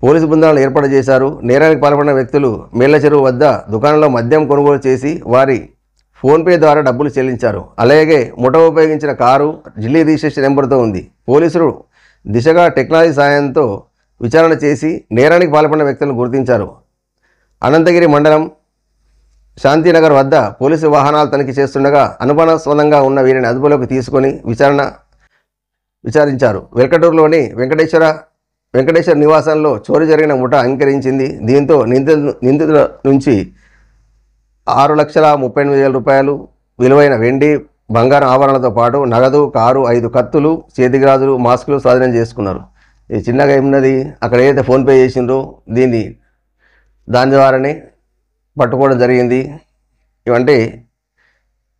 పోలీసు బృందాలను ఏర్పాటు చేశారు నేరానికి పాల్పడిన వ్యక్తులు మేళ్ల చెరువు వద్ద దుకాణంలో మద్యం కొనుగోలు చేసి వారి ఫోన్పే ద్వారా డబ్బులు చెల్లించారు అలాగే ముఠ ఉపయోగించిన కారు ఢిల్లీ రిజిస్ట్రేషన్ నెంబర్తో ఉంది పోలీసులు దిశగా టెక్నాలజీ సాయంతో విచారణ చేసి నేరానికి పాల్పడిన వ్యక్తులను గుర్తించారు అనంతగిరి మండలం శాంతినగర్ వద్ద పోలీసు వాహనాలు తనిఖీ చేస్తుండగా అనుమానాస్పదంగా ఉన్న వీరిని అదుపులోకి తీసుకొని విచారణ విచారించారు వెల్కటూరులోని వెంకటేశ్వర వెంకటేశ్వర నివాసంలో చోరీ జరిగిన ముఠ అంకరించింది దీంతో నిందితుల నిందితుల నుంచి ఆరు లక్షల ముప్పై ఎనిమిది వేల రూపాయలు విలువైన వెండి బంగారం ఆభరణాలతో పాటు నగదు కారు ఐదు కత్తులు చేతిగ్రాజులు మాస్కులు స్వాధీనం చేసుకున్నారు ఇది చిన్నగా ఏమున్నది అక్కడ ఏదైతే ఫోన్పే చేసిందో దీన్ని దాని ద్వారానే పట్టుకోవడం జరిగింది ఇవంటే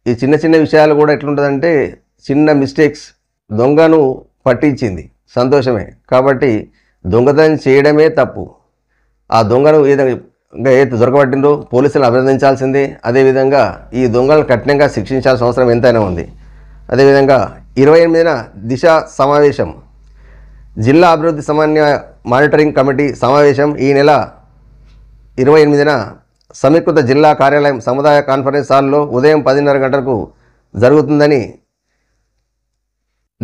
ఈ చిన్న చిన్న విషయాలు కూడా ఎట్లుంటుందంటే చిన్న మిస్టేక్స్ దొంగను పట్టించింది సంతోషమే కాబట్టి దొంగతనం చేయడమే తప్పు ఆ దొంగను విధంగా ఏదైతే దొరకబట్టిందో పోలీసులను అభినందించాల్సిందే అదేవిధంగా ఈ దొంగలను కఠినంగా శిక్షించాల్సిన అవసరం ఎంతైనా ఉంది అదేవిధంగా ఇరవై ఎనిమిదిన దిశ సమావేశం జిల్లా అభివృద్ధి సమన్వయ మానిటరింగ్ కమిటీ సమావేశం ఈ నెల ఇరవై ఎనిమిదిన సమీకృత జిల్లా కార్యాలయం సముదాయ కాన్ఫరెన్స్ హాల్లో ఉదయం పదిన్నర గంటలకు జరుగుతుందని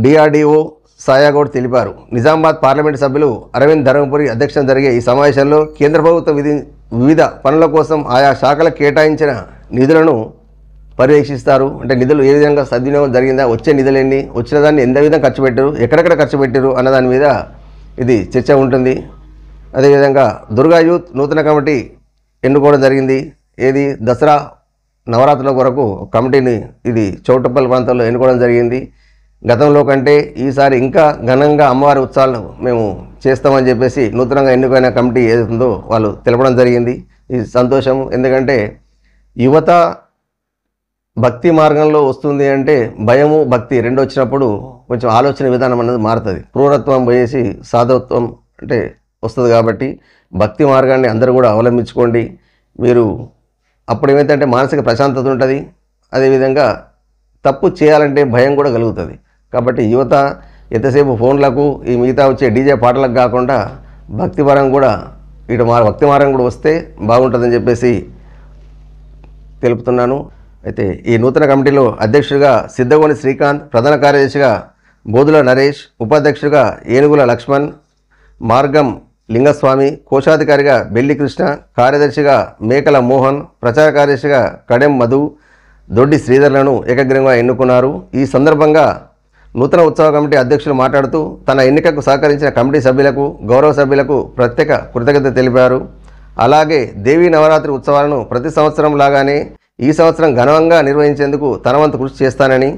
డిఆర్డిఓ సాయాగౌడ్ తెలిపారు నిజామాబాద్ పార్లమెంటు సభ్యులు అరవింద్ ధర్మపురి అధ్యక్షతన జరిగే ఈ సమావేశంలో కేంద్ర ప్రభుత్వం విధి వివిధ పనుల కోసం ఆయా శాఖలకు కేటాయించిన నిధులను పర్యవేక్షిస్తారు అంటే నిధులు ఏ విధంగా సద్వినియోగం జరిగిందా వచ్చే నిధులేంటి వచ్చిన దాన్ని ఎంత విధంగా ఖర్చు పెట్టారు ఎక్కడెక్కడ ఖర్చు పెట్టారు అన్న దాని మీద ఇది చర్చ ఉంటుంది అదేవిధంగా దుర్గా యూత్ నూతన కమిటీ ఎన్నుకోవడం జరిగింది ఏది దసరా నవరాత్రుల కొరకు కమిటీని ఇది చౌటప్పల్ ప్రాంతంలో ఎన్నుకోవడం జరిగింది గతంలో కంటే ఈసారి ఇంకా ఘనంగా అమ్మవారి ఉత్సవాలు మేము చేస్తామని చెప్పేసి నూతనంగా ఎన్నికైన కమిటీ ఏదో వాళ్ళు తెలపడం జరిగింది ఈ సంతోషం ఎందుకంటే యువత భక్తి మార్గంలో వస్తుంది అంటే భయము భక్తి రెండు వచ్చినప్పుడు కొంచెం ఆలోచన విధానం అనేది మారుతుంది క్రూరత్వం పోయేసి సాధవత్వం అంటే వస్తుంది కాబట్టి భక్తి మార్గాన్ని అందరూ కూడా అవలంబించుకోండి మీరు అప్పుడు ఏమైతే మానసిక ప్రశాంతత ఉంటుంది అదేవిధంగా తప్పు చేయాలంటే భయం కూడా కలుగుతుంది కాబట్టి యువత ఎంతసేపు ఫోన్లకు ఈ మిగతా వచ్చే డీజే పాటలకు కాకుండా భక్తి కూడా ఇటు మా భక్తి కూడా వస్తే బాగుంటుందని చెప్పేసి తెలుపుతున్నాను అయితే ఈ నూతన కమిటీలో అధ్యక్షుడిగా సిద్ధగోని శ్రీకాంత్ ప్రధాన కార్యదర్శిగా బోధుల నరేష్ ఉపాధ్యక్షుడిగా ఏనుగుల లక్ష్మణ్ మార్గం లింగస్వామి కోశాధికారిగా బెల్లి కృష్ణ కార్యదర్శిగా మేకల మోహన్ ప్రచార కార్యదర్శిగా కడెం మధు దొడ్డి శ్రీధర్లను ఏకగ్రంగా ఎన్నుకున్నారు ఈ సందర్భంగా నూతన ఉత్సవ కమిటీ అధ్యక్షులు మాట్లాడుతూ తన ఎన్నికకు సహకరించిన కమిటీ సభ్యులకు గౌరవ సభ్యులకు ప్రత్యేక కృతజ్ఞత తెలిపారు అలాగే దేవీ నవరాత్రి ఉత్సవాలను ప్రతి సంవత్సరం లాగానే ఈ సంవత్సరం ఘనవంగా నిర్వహించేందుకు తనవంతు కృషి చేస్తానని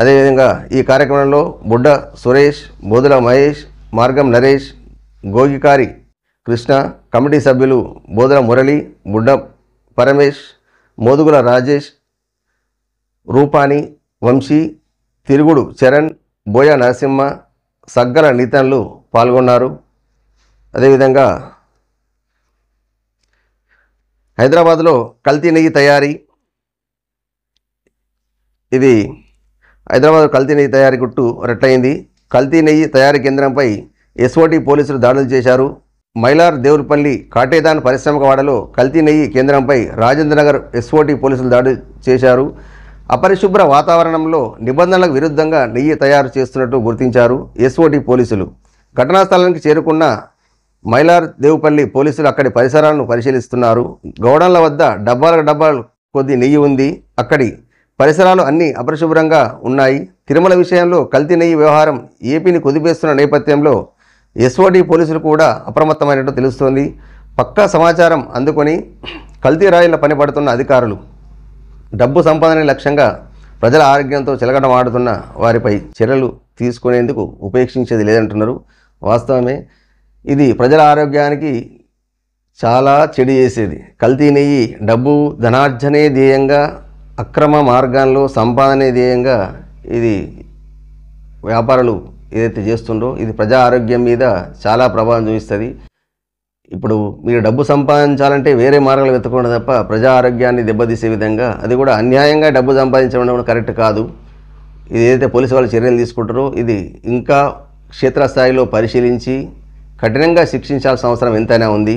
అదేవిధంగా ఈ కార్యక్రమంలో బుడ్డ సురేష్ బోధుల మహేష్ మార్గం నరేష్ గోగికారి కృష్ణ కమిటీ సభ్యులు బోధుల మురళి బుడ్డ పరమేష్ మోదుగుల రాజేష్ రూపాని వంశీ తిరుగుడు చరణ్ బోయ నరసింహ సగ్గల నితన్లు పాల్గొన్నారు అదేవిధంగా హైదరాబాద్లో కల్తీ నెయ్యి తయారీ ఇది హైదరాబాద్ కల్తీ నెయ్యి తయారీ గుట్టు రెట్టయింది కల్తీ నెయ్యి తయారీ కేంద్రంపై ఎస్ఓటి పోలీసులు దాడులు చేశారు మైలార్ దేవులపల్లి కాటేదాన్ పరిశ్రమక వాడలో కల్తీ నెయ్యి కేంద్రంపై రాజేంద్రనగర్ ఎస్ఓటి పోలీసులు దాడి చేశారు అపరిశుభ్ర వాతావరణంలో నిబంధనలకు విరుద్ధంగా నెయ్యి తయారు చేస్తున్నట్టు గుర్తించారు ఎస్ఓటి పోలీసులు ఘటనా స్థలానికి చేరుకున్న మైలార్ దేవుపల్లి పోలీసులు అక్కడి పరిసరాలను పరిశీలిస్తున్నారు గౌడంల వద్ద డబ్బాల డబ్బాలు కొద్ది నెయ్యి ఉంది అక్కడి పరిసరాలు అన్నీ అపరిశుభ్రంగా ఉన్నాయి తిరుమల విషయంలో కల్తీ నెయ్యి వ్యవహారం ఏపీని కుదిపేస్తున్న నేపథ్యంలో ఎస్ఓటి పోలీసులు కూడా అప్రమత్తమైనట్టు తెలుస్తోంది పక్కా సమాచారం అందుకొని కల్తీ రాయిల పనిపడుతున్న అధికారులు డబ్బు సంపాదనే లక్ష్యంగా ప్రజల ఆరోగ్యంతో చిలకటమాడుతున్న వారిపై చర్యలు తీసుకునేందుకు ఉపేక్షించేది లేదంటున్నారు వాస్తవమే ఇది ప్రజల ఆరోగ్యానికి చాలా చెడు చేసేది కల్తీ నెయ్యి డబ్బు ధనార్జనే ధ్యేయంగా అక్రమ మార్గాల్లో సంపాదనే ధ్యేయంగా ఇది వ్యాపారాలు ఏదైతే చేస్తుండో ఇది ప్రజా ఆరోగ్యం మీద చాలా ప్రభావం చూపిస్తుంది ఇప్పుడు మీరు డబ్బు సంపాదించాలంటే వేరే మార్గాలు వెతకూడదు తప్ప ప్రజా ఆరోగ్యాన్ని దెబ్బతీసే విధంగా అది కూడా అన్యాయంగా డబ్బు సంపాదించడం కరెక్ట్ కాదు ఇది ఏదైతే పోలీసు వాళ్ళు చర్యలు తీసుకుంటారో ఇది ఇంకా క్షేత్రస్థాయిలో పరిశీలించి కఠినంగా శిక్షించాల్సిన అవసరం ఎంతైనా ఉంది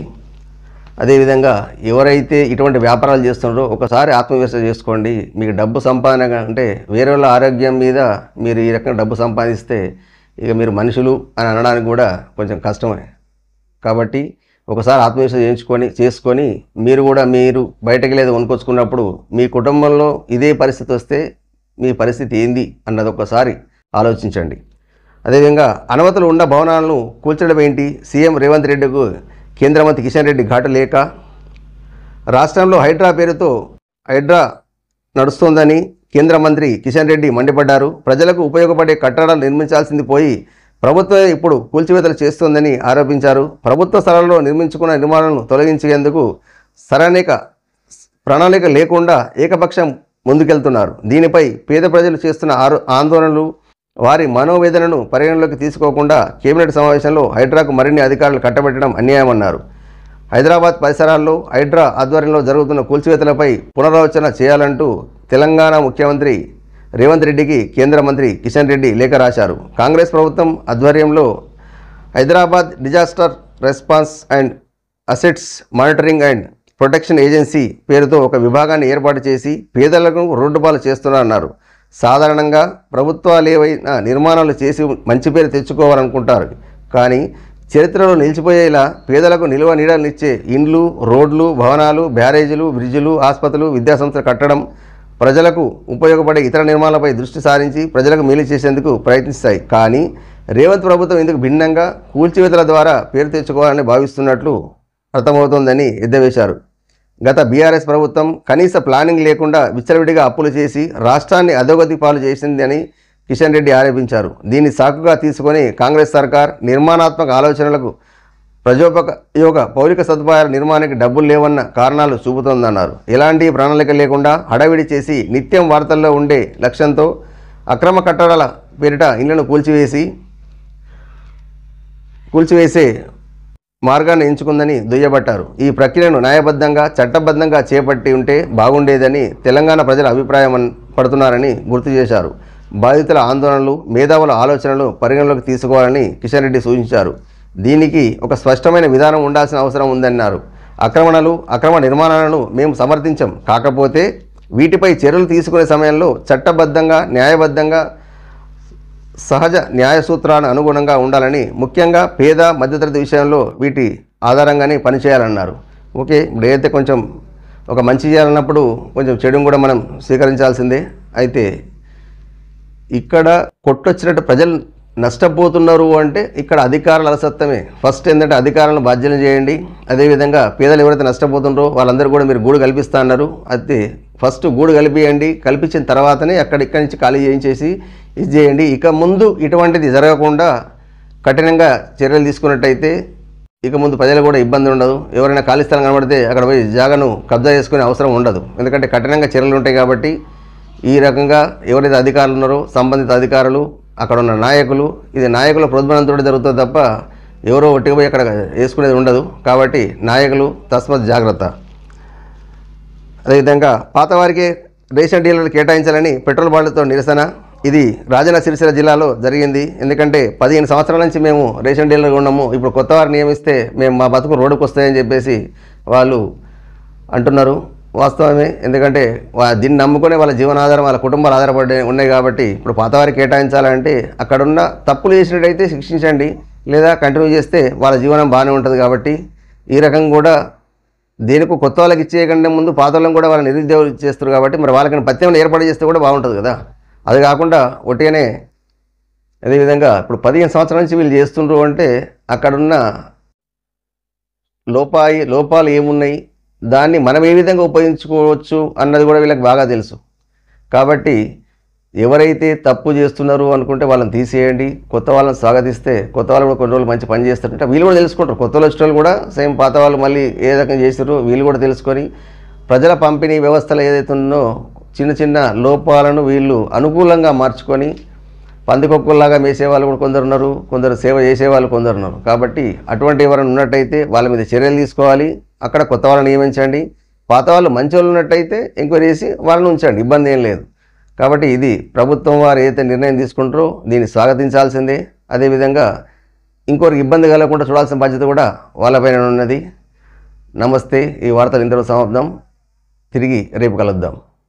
అదేవిధంగా ఎవరైతే ఇటువంటి వ్యాపారాలు చేస్తున్నారో ఒకసారి ఆత్మవిమర్శ చేసుకోండి మీకు డబ్బు సంపాదన అంటే వేరే వాళ్ళ ఆరోగ్యం మీద మీరు ఈ రకంగా డబ్బు సంపాదిస్తే ఇక మీరు మనుషులు అని అనడానికి కూడా కొంచెం కష్టమే కాబట్టి ఒకసారి ఆత్మవిశ్వాసం చేయించుకొని చేసుకొని మీరు కూడా మీరు బయటకు లేదా వణుకొచ్చుకున్నప్పుడు మీ కుటుంబంలో ఇదే పరిస్థితి వస్తే మీ పరిస్థితి ఏంది అన్నది ఒకసారి ఆలోచించండి అదేవిధంగా అనవతలు ఉన్న భవనాలను కూల్చడం ఏంటి సీఎం రేవంత్ రెడ్డికు కేంద్ర మంత్రి కిషన్ రెడ్డి ఘాటు లేక రాష్ట్రంలో హైడ్రా పేరుతో హైడ్రా నడుస్తోందని కేంద్ర మంత్రి కిషన్ రెడ్డి మండిపడ్డారు ప్రజలకు ఉపయోగపడే కట్టడాలు నిర్మించాల్సింది పోయి ప్రభుత్వమే ఇప్పుడు కూల్చివేతలు చేస్తోందని ఆరోపించారు ప్రభుత్వ స్థలంలో నిర్మించుకున్న నిర్మాణాలను తొలగించేందుకు సరణిక ప్రణాళిక లేకుండా ఏకపక్షం ముందుకెళ్తున్నారు దీనిపై పేద ప్రజలు చేస్తున్న ఆరో ఆందోళనలు వారి మనోవేదనను పరిగణలోకి తీసుకోకుండా కేబినెట్ సమావేశంలో హైడ్రాకు మరిన్ని అధికారులు కట్టబెట్టడం అన్యాయమన్నారు హైదరాబాద్ పరిసరాల్లో హైడ్రా ఆధ్వర్యంలో జరుగుతున్న కూల్చివేతలపై పునరాలోచన చేయాలంటూ తెలంగాణ ముఖ్యమంత్రి రేవంత్ రెడ్డికి కేంద్ర మంత్రి కిషన్ రెడ్డి లేఖ రాశారు కాంగ్రెస్ ప్రభుత్వం ఆధ్వర్యంలో Hyderabad disaster response and assets monitoring and protection agency పేరుతో ఒక విభాగాన్ని ఏర్పాటు చేసి పేదలకు రోడ్డుపాలు చేస్తున్నారన్నారు సాధారణంగా ప్రభుత్వాలు ఏవైనా నిర్మాణాలు చేసి మంచి పేరు తెచ్చుకోవాలనుకుంటారు కానీ చరిత్రలో నిలిచిపోయేలా పేదలకు నిల్వ నీడనిచ్చే ఇండ్లు రోడ్లు భవనాలు బ్యారేజీలు బ్రిడ్జులు ఆసుపత్రులు విద్యాసంస్థలు కట్టడం ప్రజలకు ఉపయోగపడే ఇతర నిర్మాణాలపై దృష్టి సారించి ప్రజలకు మేలు చేసేందుకు ప్రయత్నిస్తాయి కానీ రేవంత్ ప్రభుత్వం ఇందుకు భిన్నంగా కూల్చివేతల ద్వారా పేరు తెచ్చుకోవాలని భావిస్తున్నట్లు అర్థమవుతోందని ఎద్దవేశారు గత బీఆర్ఎస్ ప్రభుత్వం కనీస ప్లానింగ్ లేకుండా విచ్చలవిడిగా అప్పులు చేసి రాష్ట్రాన్ని అధోగతి పాలు చేసిందని కిషన్ రెడ్డి ఆరోపించారు దీన్ని సాకుగా తీసుకొని కాంగ్రెస్ సర్కార్ నిర్మాణాత్మక ఆలోచనలకు ప్రజోపయోగ పౌలిక సదుపాయాల నిర్మాణానికి డబ్బులు లేవన్న కారణాలు చూపుతోందన్నారు ఎలాంటి ప్రణాళిక లేకుండా హడావిడి చేసి నిత్యం వార్తల్లో ఉండే లక్ష్యంతో అక్రమ కట్టడాల పేరిట ఇళ్లను కూల్చివేసి కూల్చివేసే మార్గాన్ని ఎంచుకుందని దుయ్యబట్టారు ఈ ప్రక్రియను న్యాయబద్ధంగా చట్టబద్ధంగా చేపట్టి ఉంటే బాగుండేదని తెలంగాణ ప్రజల అభిప్రాయం పడుతున్నారని గుర్తు చేశారు బాధితుల ఆందోళనలు మేధావుల ఆలోచనలు పరిగణలోకి తీసుకోవాలని కిషన్ రెడ్డి సూచించారు దీనికి ఒక స్పష్టమైన విధానం ఉండాల్సిన అవసరం ఉందన్నారు ఆక్రమణలు అక్రమ నిర్మాణాలను మేము సమర్థించం కాకపోతే వీటిపై చర్యలు తీసుకునే సమయంలో చట్టబద్ధంగా న్యాయబద్ధంగా సహజ న్యాయ సూత్రాలను అనుగుణంగా ఉండాలని ముఖ్యంగా పేద మధ్యతరగతి విషయంలో వీటి ఆధారంగానే పనిచేయాలన్నారు ఓకే ఇప్పుడు ఏదైతే కొంచెం ఒక మంచి చేయాలన్నప్పుడు కొంచెం చెడు కూడా మనం స్వీకరించాల్సిందే అయితే ఇక్కడ కొట్టొచ్చినట్టు ప్రజలు నష్టపోతున్నారు అంటే ఇక్కడ అధికారుల అలసత్వమే ఫస్ట్ ఏంటంటే అధికారులను బాధ్యతలు చేయండి అదేవిధంగా పేదలు ఎవరైతే నష్టపోతుండ్రో వాళ్ళందరూ కూడా మీరు గూడు కల్పిస్తా అన్నారు అయితే ఫస్ట్ గూడు కలిపియండి కల్పించిన తర్వాతనే అక్కడ ఇక్కడి నుంచి ఖాళీ చేయించేసి ఇది చేయండి ఇక ముందు ఇటువంటిది జరగకుండా కఠినంగా చర్యలు తీసుకున్నట్టయితే ఇక ముందు ప్రజలు కూడా ఇబ్బంది ఉండదు ఎవరైనా ఖాళీ స్థలం కనబడితే అక్కడ పోయి జాగను కబ్జా చేసుకునే అవసరం ఉండదు ఎందుకంటే కఠినంగా చర్యలు ఉంటాయి కాబట్టి ఈ రకంగా ఎవరైతే అధికారులు ఉన్నారో సంబంధిత అధికారులు అక్కడ ఉన్న నాయకులు ఇది నాయకుల ప్రోద్బలంతో జరుగుతుంది తప్ప ఎవరో ఒట్టిపోయి అక్కడ వేసుకునేది ఉండదు కాబట్టి నాయకులు తస్మత్ జాగ్రత్త అదేవిధంగా పాతవారికే రేషన్ డీలర్లు కేటాయించాలని పెట్రోల్ బాండ్లతో నిరసన ఇది రాజన్న సిరిసిల్ల జిల్లాలో జరిగింది ఎందుకంటే పదిహేను సంవత్సరాల నుంచి మేము రేషన్ డీలర్గా ఉన్నాము ఇప్పుడు కొత్త వారు నియమిస్తే మేము మా బతుకు రోడ్డుకు వస్తాయని చెప్పేసి వాళ్ళు అంటున్నారు వాస్తవమే ఎందుకంటే దీన్ని నమ్ముకునే వాళ్ళ జీవనాధారం వాళ్ళ కుటుంబాలు ఆధారపడి ఉన్నాయి కాబట్టి ఇప్పుడు పాతవారికి కేటాయించాలంటే అక్కడున్న తప్పులు చేసినట్టయితే శిక్షించండి లేదా కంటిన్యూ చేస్తే వాళ్ళ జీవనం బాగానే ఉంటుంది కాబట్టి ఈ రకం కూడా దేనికి కొత్త వాళ్ళకి ఇచ్చేయకుండా ముందు పాత వాళ్ళని కూడా వాళ్ళని నిరుద్యోగం చేస్తారు కాబట్టి మరి వాళ్ళకి ప్రత్యేకంగా ఏర్పాటు చేస్తే కూడా బాగుంటుంది కదా అది కాకుండా ఒట్టిగానే అదేవిధంగా ఇప్పుడు పదిహేను సంవత్సరాల నుంచి వీళ్ళు చేస్తుండ్రు అంటే అక్కడున్న లోపాయి లోపాలు ఏమున్నాయి దాన్ని మనం ఏ విధంగా ఉపయోగించుకోవచ్చు అన్నది కూడా వీళ్ళకి బాగా తెలుసు కాబట్టి ఎవరైతే తప్పు చేస్తున్నారు అనుకుంటే వాళ్ళని తీసేయండి కొత్త వాళ్ళని స్వాగతిస్తే కొత్త వాళ్ళు కూడా కొన్ని రోజులు మంచి పని చేస్తారంటే వీళ్ళు కూడా తెలుసుకుంటారు కొత్త వాళ్ళు వచ్చిన కూడా సేమ్ పాత వాళ్ళు మళ్ళీ ఏ రకంగా చేస్తారు వీళ్ళు కూడా తెలుసుకొని ప్రజల పంపిణీ వ్యవస్థలు ఉన్నో చిన్న చిన్న లోపాలను వీళ్ళు అనుకూలంగా మార్చుకొని పందికొక్కుల్లాగా మేసేవాళ్ళు కూడా కొందరు ఉన్నారు కొందరు సేవ చేసేవాళ్ళు కొందరు ఉన్నారు కాబట్టి అటువంటి ఎవరైనా ఉన్నట్టయితే వాళ్ళ మీద చర్యలు తీసుకోవాలి అక్కడ కొత్త వాళ్ళని నియమించండి పాత వాళ్ళు మంచి వాళ్ళు ఉన్నట్టయితే ఎంక్వైరీ చేసి వాళ్ళని ఉంచండి ఇబ్బంది ఏం లేదు కాబట్టి ఇది ప్రభుత్వం వారు ఏదైతే నిర్ణయం తీసుకుంటారో దీన్ని స్వాగతించాల్సిందే అదేవిధంగా ఇంకొకరికి ఇబ్బంది కలగకుండా చూడాల్సిన బాధ్యత కూడా వాళ్ళపైన ఉన్నది నమస్తే ఈ వార్తలు ఇంతలో సమాప్తం తిరిగి రేపు కలుద్దాం